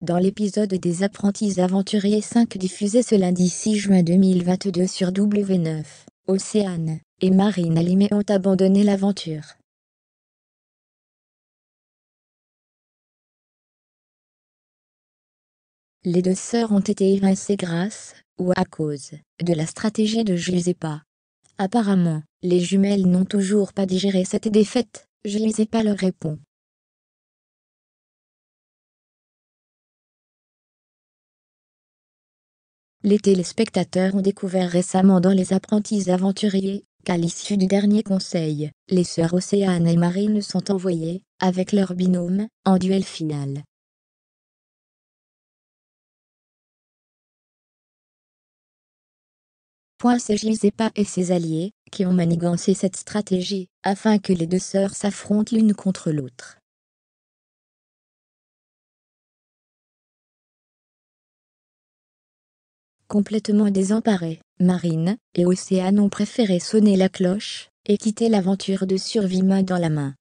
dans l'épisode des apprentis aventuriers 5 diffusé ce lundi 6 juin 2022 sur W9. Océane et Marine Alimé ont abandonné l'aventure. Les deux sœurs ont été évincées grâce, ou à cause, de la stratégie de Giuseppa. Apparemment, les jumelles n'ont toujours pas digéré cette défaite, Pas leur répond. Les téléspectateurs ont découvert récemment dans Les apprentis aventuriers qu'à l'issue du dernier conseil, les sœurs Océane et Marine sont envoyées, avec leur binôme, en duel final. Point c'est et ses alliés, qui ont manigancé cette stratégie, afin que les deux sœurs s'affrontent l'une contre l'autre. complètement désemparés, Marine et Océane ont préféré sonner la cloche et quitter l'aventure de survie main dans la main.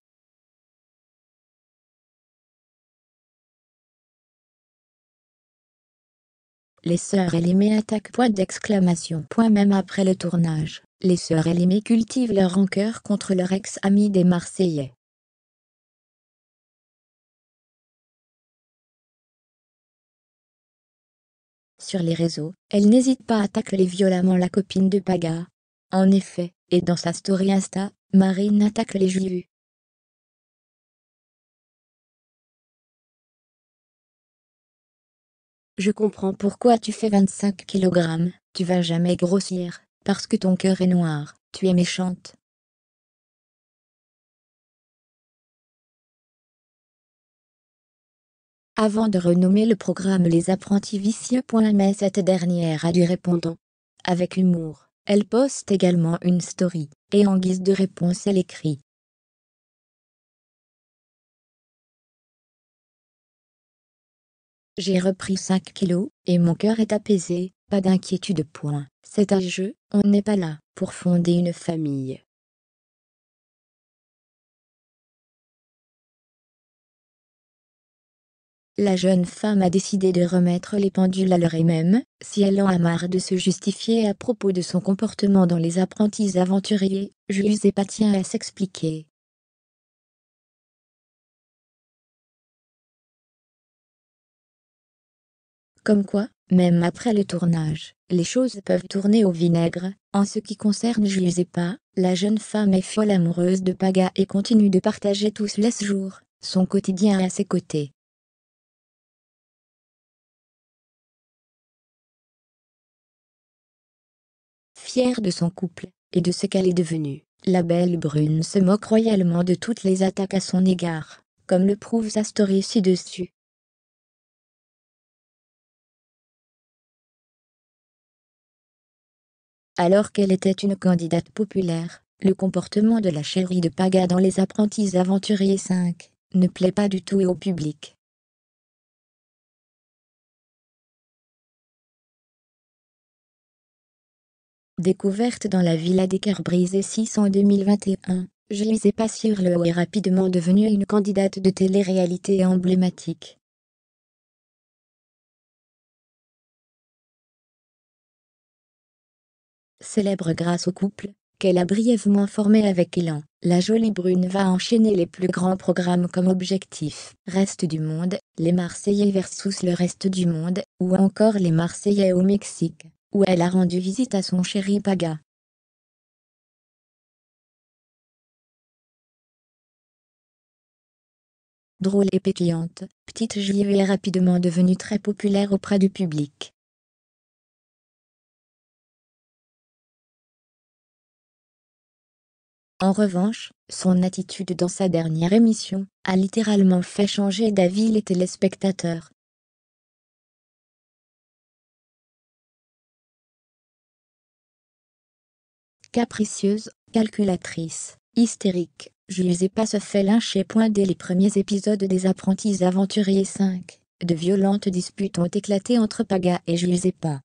les sœurs Elimé attaquent point d'exclamation point même après le tournage. Les sœurs Elimé cultivent leur rancœur contre leur ex-ami des Marseillais. Sur les réseaux, elle n'hésite pas à tacler violemment la copine de Paga. En effet, et dans sa story Insta, Marine attaque les juifs. Je comprends pourquoi tu fais 25 kg, tu vas jamais grossir, parce que ton cœur est noir, tu es méchante. avant de renommer le programme Les apprentis vicieux. cette dernière a dû répondre avec humour. Elle poste également une story, et en guise de réponse elle écrit J'ai repris 5 kilos, et mon cœur est apaisé, pas d'inquiétude. C'est un jeu, on n'est pas là pour fonder une famille. la jeune femme a décidé de remettre les pendules à l'heure et même, si elle en a marre de se justifier à propos de son comportement dans Les apprentis aventuriers, Jules et tient à s'expliquer. Comme quoi, même après le tournage, les choses peuvent tourner au vinaigre. En ce qui concerne Jules pas, la jeune femme est folle amoureuse de Paga et continue de partager tous les jours son quotidien à ses côtés. de son couple, et de ce qu'elle est devenue. La belle brune se moque royalement de toutes les attaques à son égard, comme le prouve sa story ci-dessus. Alors qu'elle était une candidate populaire, le comportement de la chérie de Paga dans Les Apprentis Aventuriers 5 ne plaît pas du tout au public. Découverte dans la villa des Cœurs Brisés 6 en 2021, le haut est rapidement devenue une candidate de télé-réalité emblématique. Célèbre grâce au couple, qu'elle a brièvement formé avec Elan, la jolie brune va enchaîner les plus grands programmes comme Objectif, Reste du Monde, Les Marseillais versus le Reste du Monde, ou encore Les Marseillais au Mexique où elle a rendu visite à son chéri Paga. Drôle et pétillante, Petite Julie est rapidement devenue très populaire auprès du public. En revanche, son attitude dans sa dernière émission a littéralement fait changer d'avis les téléspectateurs. capricieuse, calculatrice, hystérique. pas se fait lyncher. Dès les premiers épisodes des Apprentis Aventuriers 5, de violentes disputes ont éclaté entre Paga et pas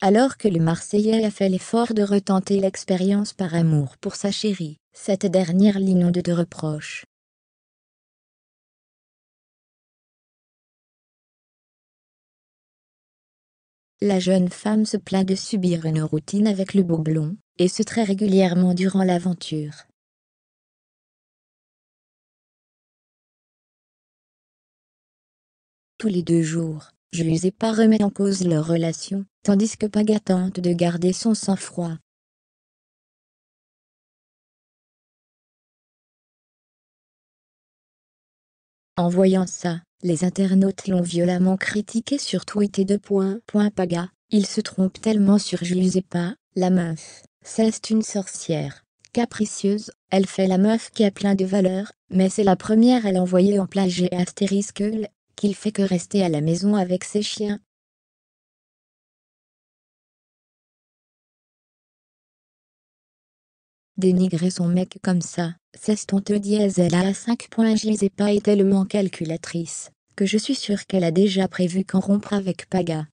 Alors que le Marseillais a fait l'effort de retenter l'expérience par amour pour sa chérie, cette dernière l'inonde de reproches. La jeune femme se plaint de subir une routine avec le beau blond, et ce très régulièrement durant l'aventure. Tous les deux jours, je les ai pas remis en cause leur relation, tandis que Paga tente de garder son sang-froid. En voyant ça, les internautes l'ont violemment critiqué sur Twitter de point paga, il se trompe tellement sur pas la meuf, c'est une sorcière. Capricieuse, elle fait la meuf qui a plein de valeur, mais c'est la première à l'envoyer en plage et qu'il fait que rester à la maison avec ses chiens, Dénigrer son mec comme ça, c'est ton te elle à 5 points pas est tellement calculatrice, que je suis sûre qu'elle a déjà prévu qu'en rompre avec Paga.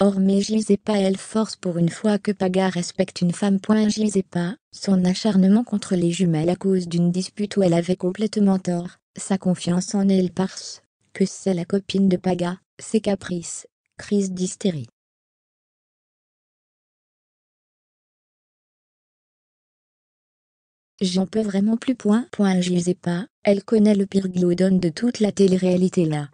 Or mais pas elle force pour une fois que Paga respecte une femme. pas son acharnement contre les jumelles à cause d'une dispute où elle avait complètement tort, sa confiance en elle parce que c'est la copine de Paga, ses caprices, crise d'hystérie J'en peux vraiment plus. Point, point, j'y sais pas. Elle connaît le pire Glodon de toute la télé-réalité là.